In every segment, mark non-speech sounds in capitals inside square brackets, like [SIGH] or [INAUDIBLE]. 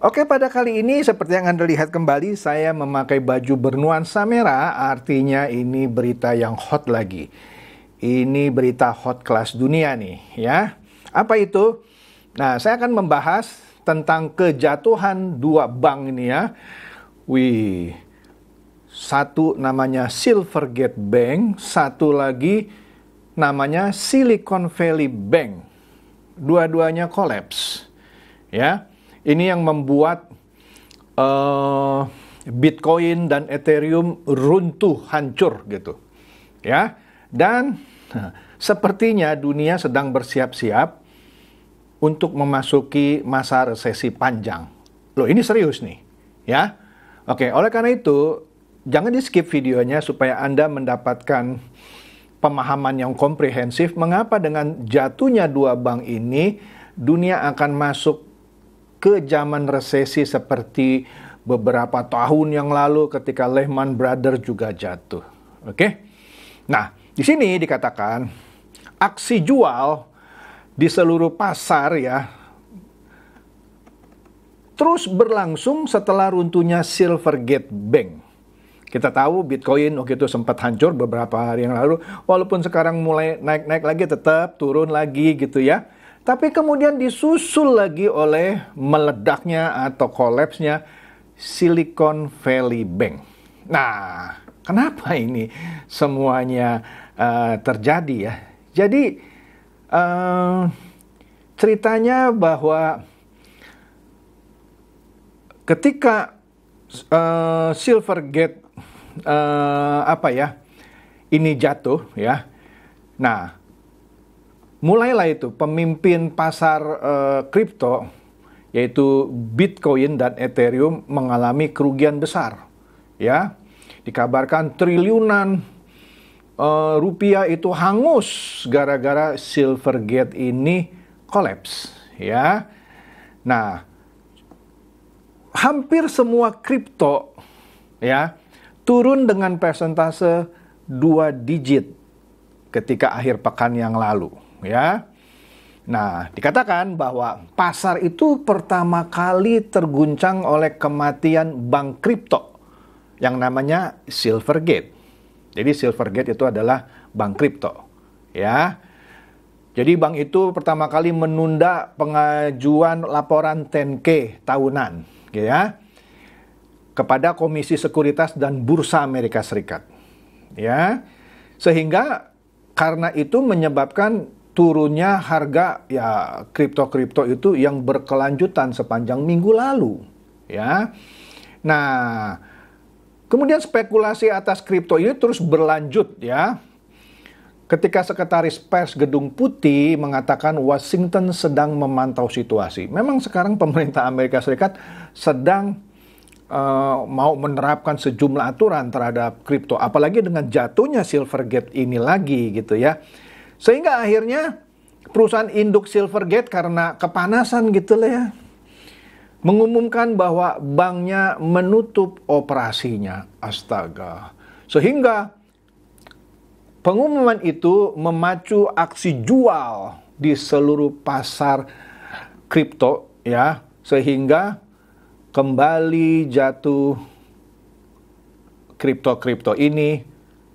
Oke, pada kali ini seperti yang Anda lihat kembali, saya memakai baju bernuansa merah, artinya ini berita yang hot lagi. Ini berita hot kelas dunia nih, ya. Apa itu? Nah, saya akan membahas tentang kejatuhan dua bank ini ya. Wih, satu namanya Silvergate Bank, satu lagi namanya Silicon Valley Bank. Dua-duanya collapse ya ini yang membuat uh, Bitcoin dan Ethereum runtuh, hancur gitu. Ya. Dan sepertinya dunia sedang bersiap-siap untuk memasuki masa resesi panjang. Loh, ini serius nih. Ya. Oke, oleh karena itu jangan di skip videonya supaya Anda mendapatkan pemahaman yang komprehensif mengapa dengan jatuhnya dua bank ini dunia akan masuk ke zaman resesi seperti beberapa tahun yang lalu ketika Lehman Brothers juga jatuh. Oke? Nah, di sini dikatakan aksi jual di seluruh pasar ya terus berlangsung setelah runtuhnya Silvergate Bank. Kita tahu Bitcoin waktu itu sempat hancur beberapa hari yang lalu, walaupun sekarang mulai naik-naik lagi tetap turun lagi gitu ya. Tapi kemudian disusul lagi oleh meledaknya atau kolapsnya Silicon Valley Bank. Nah, kenapa ini semuanya uh, terjadi ya? Jadi uh, ceritanya bahwa ketika uh, eh, Silvergate uh, apa ya ini jatuh ya, nah mulailah itu pemimpin pasar eh, kripto uh, yaitu Bitcoin dan Ethereum mengalami kerugian besar ya dikabarkan triliunan uh, rupiah itu hangus gara-gara Silvergate ini kolaps ya nah hampir semua kripto ya turun dengan persentase dua digit ketika akhir pekan yang lalu ya. Nah, dikatakan bahwa pasar itu pertama kali terguncang oleh kematian bank kripto yang namanya Silvergate. Jadi Silvergate itu adalah bank kripto, ya. Jadi bank itu pertama kali menunda pengajuan laporan 10K tahunan, ya, kepada Komisi Sekuritas dan Bursa Amerika Serikat, ya, sehingga karena itu menyebabkan turunnya harga ya kripto-kripto itu yang berkelanjutan sepanjang minggu lalu ya. Nah, kemudian spekulasi atas kripto ini terus berlanjut ya. Ketika sekretaris pers Gedung Putih mengatakan Washington sedang memantau situasi. Memang sekarang pemerintah Amerika Serikat sedang uh, mau menerapkan sejumlah aturan terhadap kripto apalagi dengan jatuhnya Silvergate ini lagi gitu ya. Sehingga akhirnya perusahaan induk Silvergate karena kepanasan gitu lah ya. Mengumumkan bahwa banknya menutup operasinya. Astaga. Sehingga pengumuman itu memacu aksi jual di seluruh pasar kripto ya. Sehingga kembali jatuh kripto-kripto ini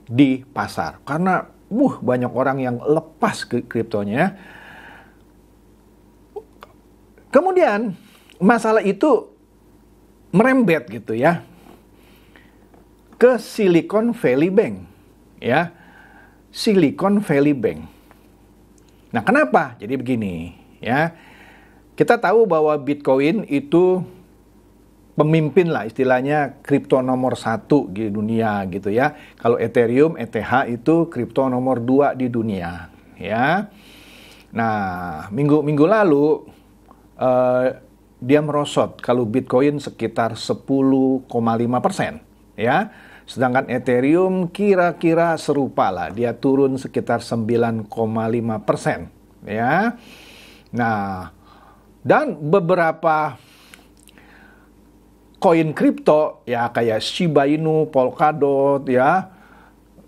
di pasar. Karena Wuh, banyak orang yang lepas ke kriptonya. Kemudian masalah itu merembet gitu ya ke Silicon Valley Bank ya. Silicon Valley Bank. Nah, kenapa? Jadi begini, ya. Kita tahu bahwa Bitcoin itu pemimpin lah istilahnya kripto nomor satu di dunia gitu ya. Kalau Ethereum, ETH itu kripto nomor dua di dunia ya. Nah minggu minggu lalu eh, dia merosot kalau Bitcoin sekitar 10,5 persen ya. Sedangkan Ethereum kira-kira serupa lah, dia turun sekitar 9,5 persen ya. Nah dan beberapa koin kripto ya kayak Shiba Inu, Polkadot ya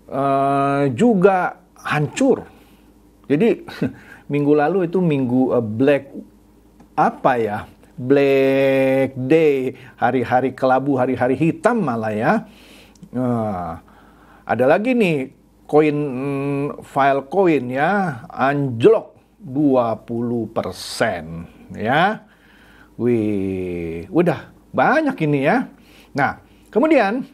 uh, juga hancur. Jadi [LAUGHS] minggu lalu itu minggu uh, Black apa ya? Black Day, hari-hari kelabu, hari-hari hitam malah ya. Uh, ada lagi nih koin mm, file koin ya anjlok 20% ya. Wih, udah banyak ini ya. Nah, kemudian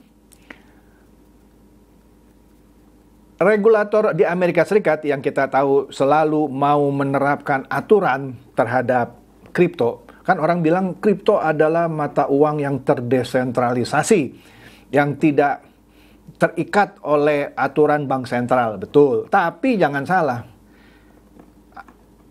regulator di Amerika Serikat yang kita tahu selalu mau menerapkan aturan terhadap kripto. Kan orang bilang kripto adalah mata uang yang terdesentralisasi, yang tidak terikat oleh aturan bank sentral, betul. Tapi jangan salah,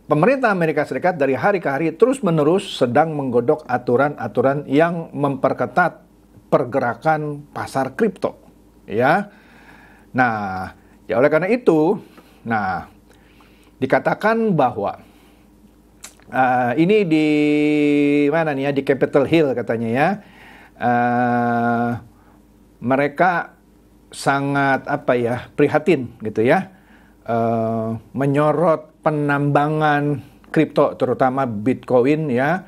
pemerintah Amerika Serikat dari hari ke hari terus-menerus sedang menggodok aturan-aturan yang memperketat pergerakan pasar kripto, ya. Nah, ya oleh karena itu, nah dikatakan bahwa uh, ini di mana nih ya di Capitol Hill katanya ya, uh, mereka sangat apa ya prihatin gitu ya, uh, menyorot penambangan kripto terutama Bitcoin ya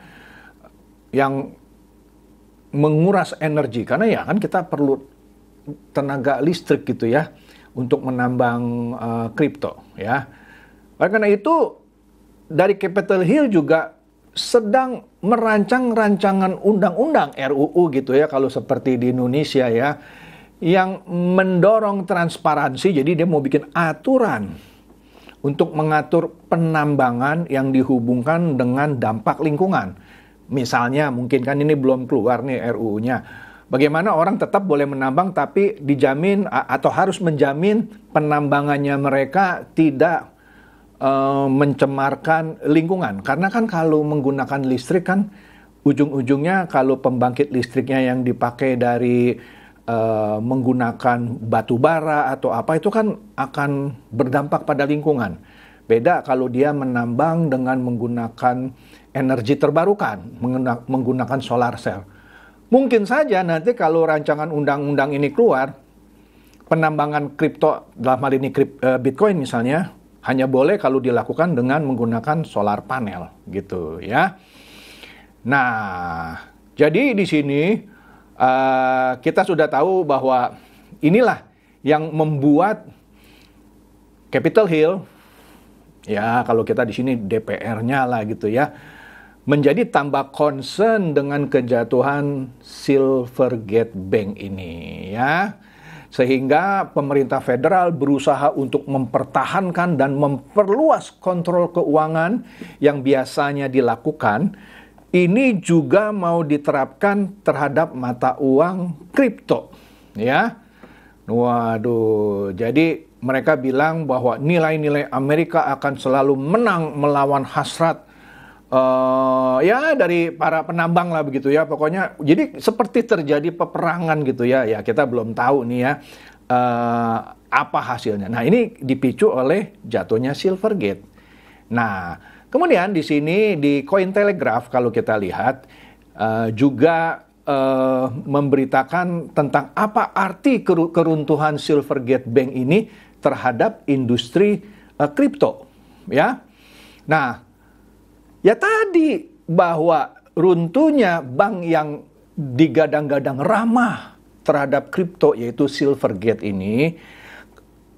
yang menguras energi karena ya kan kita perlu tenaga listrik gitu ya untuk menambang uh, ya. Oleh karena itu dari Capitol Hill juga sedang merancang rancangan undang-undang RUU gitu ya kalau seperti di Indonesia ya yang mendorong transparansi jadi dia mau bikin aturan untuk mengatur penambangan yang dihubungkan dengan dampak lingkungan. Misalnya mungkin kan ini belum keluar nih RUU-nya. Bagaimana orang tetap boleh menambang tapi dijamin atau harus menjamin penambangannya mereka tidak e, mencemarkan lingkungan. Karena kan kalau menggunakan listrik kan ujung-ujungnya kalau pembangkit listriknya yang dipakai dari Eh, menggunakan batu bara atau apa itu kan akan berdampak pada lingkungan. Beda kalau dia menambang dengan menggunakan energi terbarukan, menggunakan solar cell. Mungkin saja nanti kalau rancangan undang-undang ini keluar, penambangan kripto dalam hal ini krip, uh, Bitcoin misalnya hanya boleh kalau dilakukan dengan menggunakan solar panel gitu ya. Nah, jadi di sini uh, kita sudah tahu bahwa inilah yang membuat Capitol Hill, ya kalau kita di sini DPR-nya lah gitu ya, menjadi tambah concern dengan kejatuhan Silvergate Bank ini ya. Sehingga pemerintah federal berusaha untuk mempertahankan dan memperluas kontrol keuangan yang biasanya dilakukan ini juga mau diterapkan terhadap mata uang kripto ya waduh jadi mereka bilang bahwa nilai-nilai Amerika akan selalu menang melawan hasrat uh, ya dari para penambang lah begitu ya pokoknya jadi seperti terjadi peperangan gitu ya ya kita belum tahu nih ya uh, apa hasilnya nah ini dipicu oleh jatuhnya Silvergate nah Kemudian di sini di Coin Telegraph kalau kita lihat uh, juga uh, memberitakan tentang apa arti keruntuhan Silvergate Bank ini terhadap industri eh, kripto, uh, ya. Nah, ya tadi bahwa runtuhnya bank yang digadang-gadang ramah terhadap kripto yaitu Silvergate ini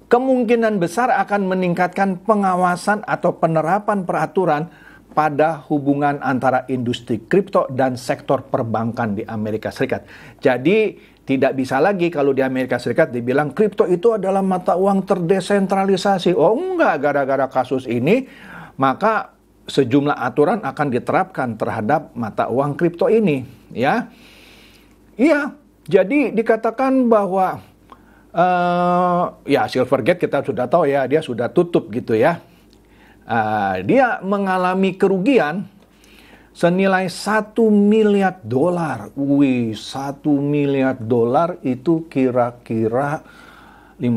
kemungkinan besar akan meningkatkan pengawasan atau penerapan peraturan pada hubungan antara industri kripto dan sektor perbankan di Amerika Serikat. Jadi tidak bisa lagi kalau di Amerika Serikat dibilang kripto itu adalah mata uang terdesentralisasi. Oh enggak, gara-gara kasus ini maka sejumlah aturan akan diterapkan terhadap mata uang kripto ini, ya. Iya, jadi dikatakan bahwa uh, ya Silvergate kita sudah tahu ya dia sudah tutup gitu ya. Uh, dia mengalami kerugian senilai satu miliar dolar. Wih, satu miliar dolar itu kira-kira 15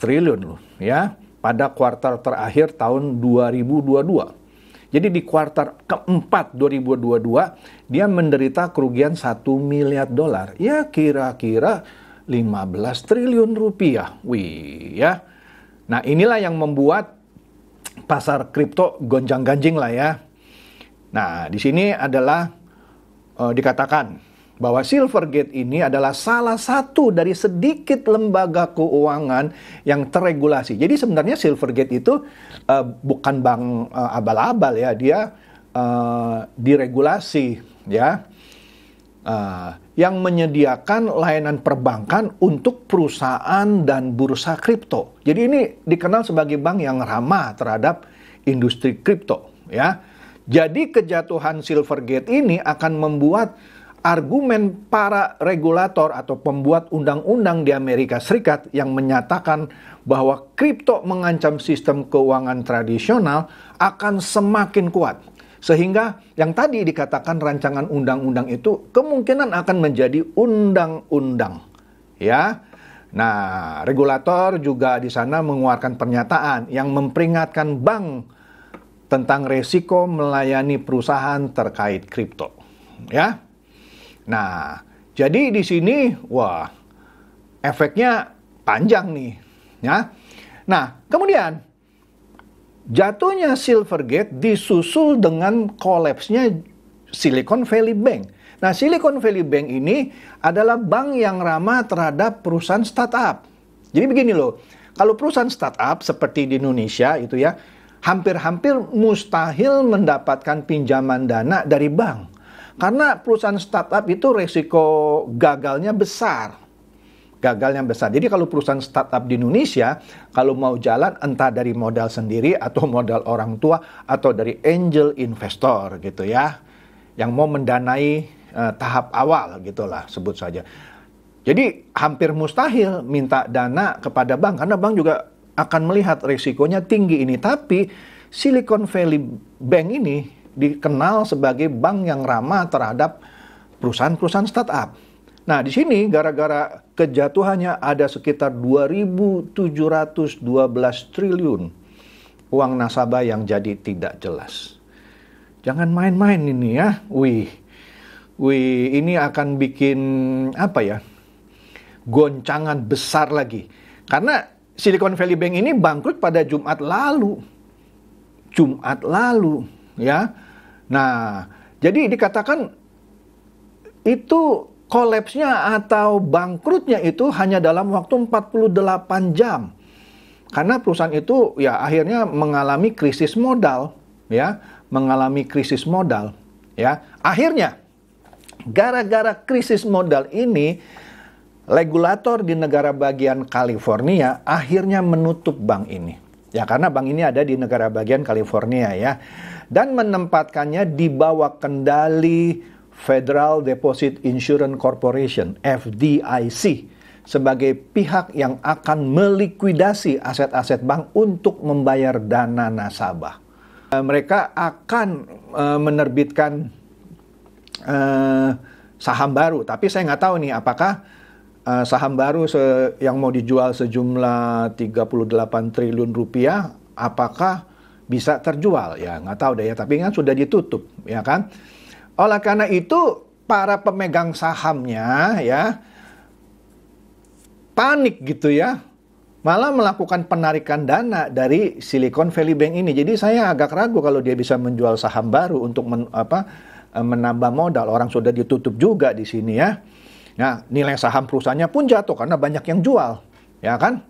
triliun loh ya pada kuartal terakhir tahun 2022. Jadi di kuartal keempat 2022 dia menderita kerugian 1 miliar dolar. Ya kira-kira 15 triliun rupiah. Wih, ya. Nah, inilah yang membuat pasar kripto gonjang-ganjing lah ya. Nah, di sini adalah uh, dikatakan bahwa Silvergate ini adalah salah satu dari sedikit lembaga keuangan yang teregulasi. Jadi sebenarnya Silvergate itu uh, bukan bank eh, abal-abal ya, dia uh, diregulasi ya uh, yang menyediakan layanan perbankan untuk perusahaan dan bursa kripto. Jadi ini dikenal sebagai bank yang ramah terhadap industri kripto, ya. Jadi kejatuhan Silvergate ini akan membuat argumen para regulator atau pembuat undang-undang di Amerika Serikat yang menyatakan bahwa kripto mengancam sistem keuangan tradisional akan semakin kuat. Sehingga yang tadi dikatakan rancangan undang-undang itu kemungkinan akan menjadi undang-undang. Ya. Nah, regulator juga di sana mengeluarkan pernyataan yang memperingatkan bank tentang resiko melayani perusahaan terkait kripto. Ya. Nah, jadi di sini wah efeknya panjang nih, ya. Nah, kemudian Jatuhnya Silvergate disusul dengan kolapsnya Silicon Valley Bank. Nah, Silicon Valley Bank ini adalah bank yang ramah terhadap perusahaan startup. Jadi begini loh, kalau perusahaan startup seperti di Indonesia itu ya, hampir-hampir mustahil mendapatkan pinjaman dana dari bank. Karena perusahaan startup itu resiko gagalnya besar gagal yang besar. Jadi kalau perusahaan startup di Indonesia kalau mau jalan entah dari modal sendiri atau [LAUGHS] modal orang tua atau dari angel investor gitu ya yang mau mendanai uh, tahap awal gitulah sebut saja. Jadi hampir mustahil minta dana kepada bank karena bank juga akan melihat risikonya tinggi ini. Tapi Silicon Valley Bank ini dikenal sebagai bank yang ramah terhadap perusahaan-perusahaan startup Nah, di sini gara-gara kejatuhannya ada sekitar 2.712 triliun uang nasabah yang jadi tidak jelas. Jangan main-main ini ya. Wih. Wih, ini akan bikin apa ya? Goncangan besar lagi. Karena Silicon Valley Bank ini bangkrut pada Jumat lalu. Jumat lalu, ya. Nah, jadi dikatakan itu kolapsnya atau bangkrutnya itu hanya dalam waktu 48 jam. Karena perusahaan itu ya akhirnya mengalami krisis modal, ya, mengalami krisis modal, ya. Akhirnya gara-gara krisis modal ini regulator di negara bagian California akhirnya menutup bank ini. Ya karena bank ini ada di negara bagian California ya dan menempatkannya di bawah kendali Federal Deposit Insurance Corporation (FDIC) sebagai pihak yang akan melikuidasi aset-aset bank untuk membayar dana nasabah. Eh, mereka akan eh, menerbitkan eh, saham baru, tapi saya nggak tahu nih apakah saham baru yang mau dijual sejumlah 38 triliun rupiah, apakah bisa terjual? Ya nggak tahu deh ya, tapi kan sudah ditutup, ya kan? Oleh karena itu para pemegang sahamnya ya panik gitu ya. Malah melakukan penarikan dana dari Silicon Valley Bank ini. Jadi saya agak ragu kalau dia bisa menjual saham baru untuk men, apa eh, menambah modal. Orang sudah ditutup juga di sini ya. Nah, nilai saham perusahaannya pun jatuh karena banyak yang jual, ya kan?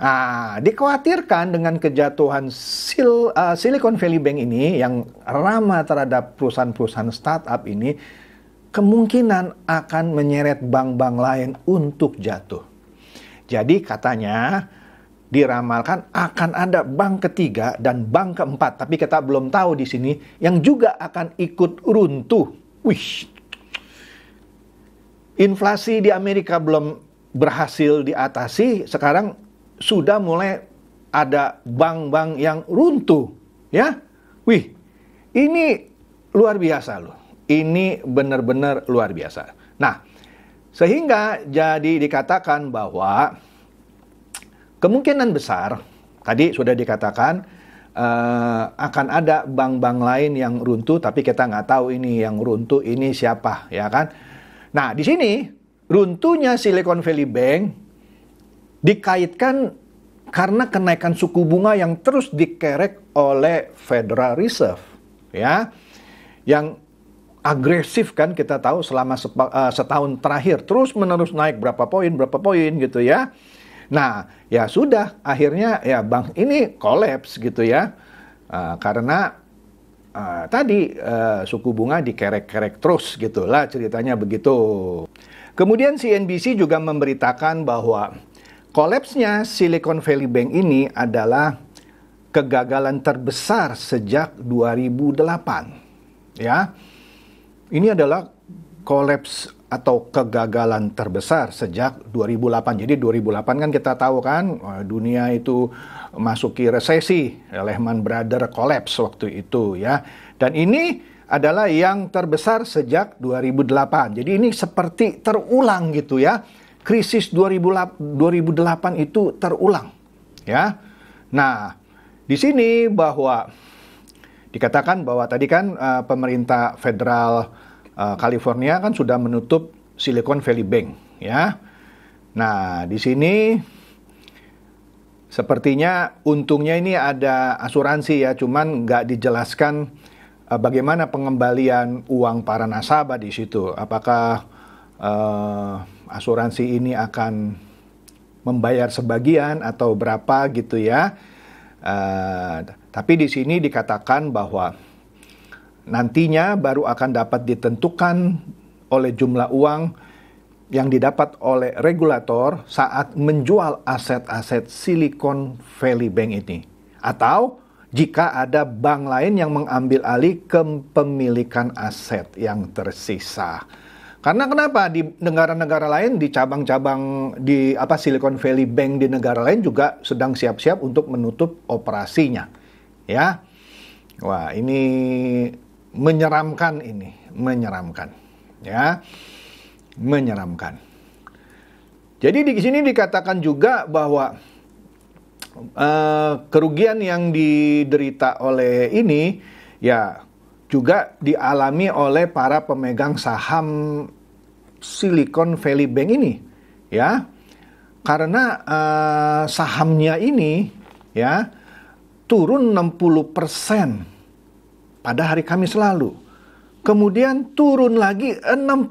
Nah, dikhawatirkan dengan kejatuhan Sil, uh, Silicon Valley Bank ini yang ramah terhadap perusahaan-perusahaan startup ini kemungkinan akan menyeret bank-bank lain untuk jatuh. Jadi katanya diramalkan akan ada bank ketiga dan bank keempat, tapi kita belum tahu di sini yang juga akan ikut runtuh. Wih. Inflasi di Amerika belum berhasil diatasi, sekarang sudah mulai ada bank-bank yang runtuh, ya. Wih, ini luar biasa loh. Ini benar-benar luar biasa. Nah, sehingga jadi dikatakan bahwa kemungkinan besar tadi sudah dikatakan uh, akan ada bank-bank lain yang runtuh, tapi kita nggak tahu ini yang runtuh ini siapa, ya kan? Nah, di sini runtuhnya Silicon Valley Bank dikaitkan karena kenaikan suku bunga yang terus dikerek oleh Federal Reserve ya yang agresif kan kita tahu selama eh, setahun terakhir terus menerus naik berapa poin berapa poin gitu ya nah ya sudah akhirnya ya bank ini kolaps gitu ya eh, karena uh, tadi uh, suku bunga dikerek-kerek terus gitulah ceritanya begitu kemudian CNBC juga memberitakan bahwa Kolapsnya Silicon Valley Bank ini adalah kegagalan terbesar sejak 2008. Ya. Ini adalah kolaps atau kegagalan terbesar sejak 2008. Jadi 2008 kan kita tahu kan eh, dunia itu masuki resesi, Lehman Brothers kolaps waktu itu ya. Dan ini adalah yang terbesar sejak 2008. Jadi ini seperti terulang gitu ya krisis 2008 itu terulang. Ya. Nah, di sini bahwa dikatakan bahwa tadi kan uh, pemerintah federal uh, California kan sudah menutup Silicon Valley Bank, ya. Nah, di sini sepertinya untungnya ini ada asuransi ya, cuman nggak dijelaskan uh, bagaimana pengembalian uang para nasabah di situ. Apakah uh, asuransi ini akan membayar sebagian atau berapa gitu ya. Uh, tapi di sini dikatakan bahwa nantinya baru akan dapat ditentukan oleh jumlah uang yang didapat oleh regulator saat menjual aset-aset Silicon Valley Bank ini. Atau jika ada bank lain yang mengambil alih kepemilikan aset yang tersisa. Karena kenapa di negara-negara lain di cabang-cabang di apa Silicon Valley Bank di negara lain juga sedang siap-siap untuk menutup operasinya. Ya. Wah, ini menyeramkan ini, menyeramkan. Ya. Menyeramkan. Jadi di sini dikatakan juga bahwa uh, kerugian yang diderita oleh ini ya juga dialami oleh para pemegang saham Silicon Valley Bank ini ya karena uh, sahamnya ini ya turun 60% pada hari Kamis lalu kemudian turun lagi 60%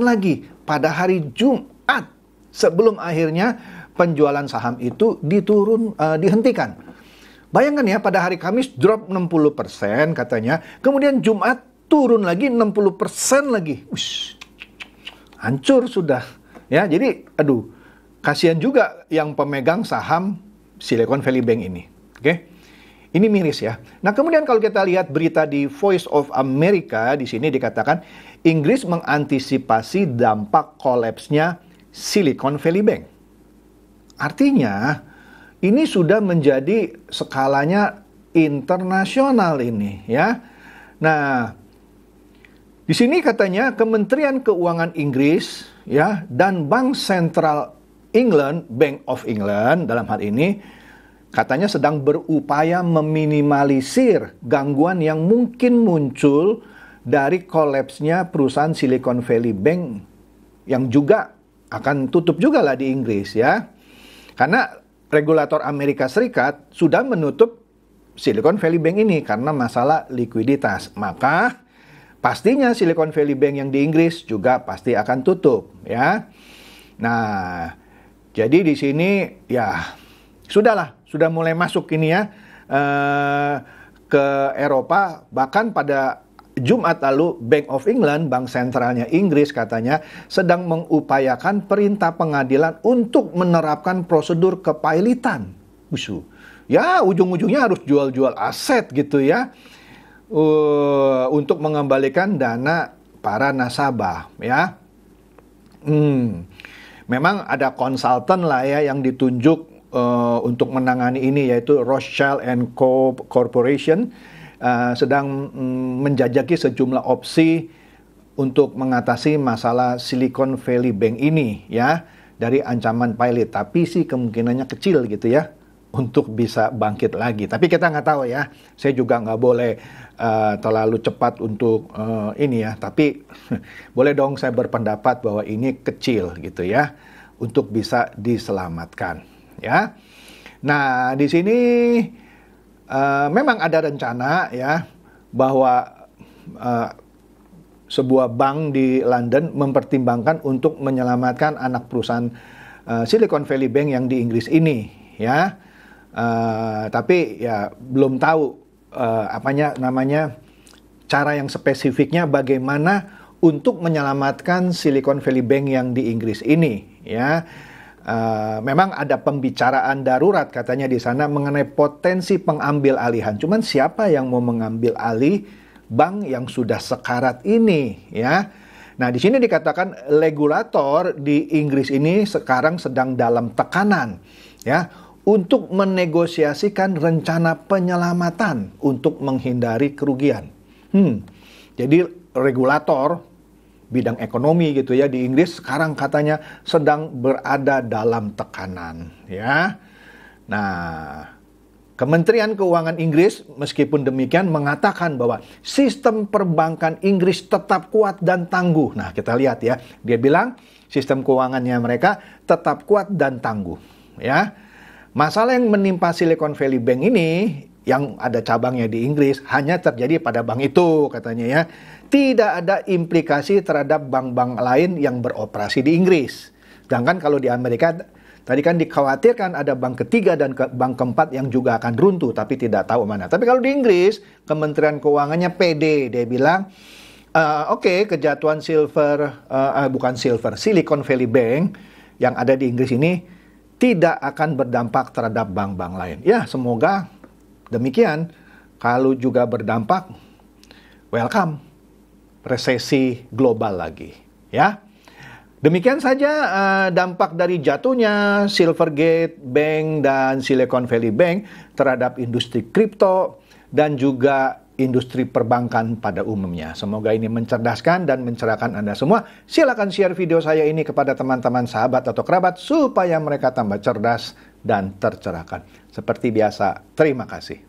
lagi pada hari Jumat sebelum akhirnya penjualan saham itu diturun uh, dihentikan Bayangkan ya pada hari Kamis drop 60% katanya, kemudian Jumat turun lagi 60% lagi. Ush, hancur sudah. Ya, jadi aduh, kasihan juga yang pemegang saham Silicon Valley Bank ini. Oke. Okay? Ini miris ya. Nah, kemudian kalau kita lihat berita di Voice of America di sini dikatakan Inggris mengantisipasi dampak kolapsnya Silicon Valley Bank. Artinya, ini sudah menjadi skalanya internasional ini ya. Nah, di sini katanya Kementerian Keuangan Inggris ya dan Bank Sentral England, Bank of England dalam hal ini katanya sedang berupaya meminimalisir gangguan yang mungkin muncul dari kolapsnya perusahaan Silicon Valley Bank yang juga akan tutup juga lah di Inggris ya. Karena regulator Amerika Serikat sudah menutup Silicon Valley Bank ini karena masalah likuiditas. Maka pastinya Silicon Valley Bank yang di Inggris juga pasti akan tutup ya. Nah, jadi di sini ya sudahlah, sudah mulai masuk ini ya eh, ke Eropa bahkan pada Jumat lalu Bank of England, bank sentralnya Inggris katanya sedang mengupayakan perintah pengadilan untuk menerapkan prosedur kepailitan. Busu. Ya, ujung-ujungnya harus jual-jual aset gitu ya. Uh, untuk mengembalikan dana para nasabah ya. Hmm. Memang ada konsultan lah ya yang ditunjuk uh, untuk menangani ini yaitu Rothschild and Co Corporation Eh, sedang mm, menjajaki sejumlah opsi untuk mengatasi masalah Silicon Valley Bank ini ya dari ancaman pilot tapi sih kemungkinannya kecil gitu ya untuk bisa bangkit lagi tapi kita nggak tahu ya saya juga nggak boleh uh, terlalu cepat untuk uh, ini ya tapi [LAUGHS] boleh dong saya berpendapat bahwa ini kecil gitu ya untuk bisa diselamatkan ya nah di sini Eh, memang ada rencana ya bahwa uh, sebuah bank di London mempertimbangkan untuk menyelamatkan anak perusahaan uh, Silicon Valley Bank yang di Inggris ini ya uh, tapi ya belum tahu uh, apanya namanya cara yang spesifiknya bagaimana untuk menyelamatkan Silicon Valley Bank yang di Inggris ini ya Uh, memang ada pembicaraan darurat katanya di sana mengenai potensi pengambil alihan. Cuman siapa yang mau mengambil alih bank yang sudah sekarat ini ya. Nah, di sini dikatakan regulator di Inggris ini sekarang sedang dalam tekanan ya untuk menegosiasikan rencana penyelamatan untuk menghindari kerugian. Hmm. Jadi regulator bidang ekonomi gitu ya di Inggris sekarang katanya sedang berada dalam tekanan ya. Nah, Kementerian Keuangan Inggris meskipun demikian mengatakan bahwa sistem perbankan Inggris tetap kuat dan tangguh. Nah, kita lihat ya. Dia bilang sistem keuangannya mereka tetap kuat dan tangguh, ya. Masalah yang menimpa Silicon Valley Bank ini yang ada cabangnya di Inggris hanya terjadi pada bank itu katanya ya. Tidak ada implikasi terhadap bank-bank lain yang beroperasi di Inggris. Sedangkan kalau di Amerika tadi kan dikhawatirkan ada bank ketiga dan ke bank keempat yang juga akan runtuh tapi tidak tahu mana. Tapi kalau di Inggris Kementerian Keuangannya PD dia bilang uh, oke okay, kejatuhan silver uh, uh, bukan silver Silicon Valley Bank yang ada di Inggris ini tidak akan berdampak terhadap bank-bank lain. Ya, semoga Demikian, kalau juga berdampak, welcome resesi global lagi, ya. Demikian saja uh, dampak dari jatuhnya Silvergate Bank dan Silicon Valley Bank terhadap industri kripto dan juga industri perbankan pada umumnya. Semoga ini mencerdaskan dan mencerahkan Anda semua. Silakan share video saya ini kepada teman-teman, sahabat atau kerabat supaya mereka tambah cerdas dan tercerahkan. Seperti biasa, terima kasih.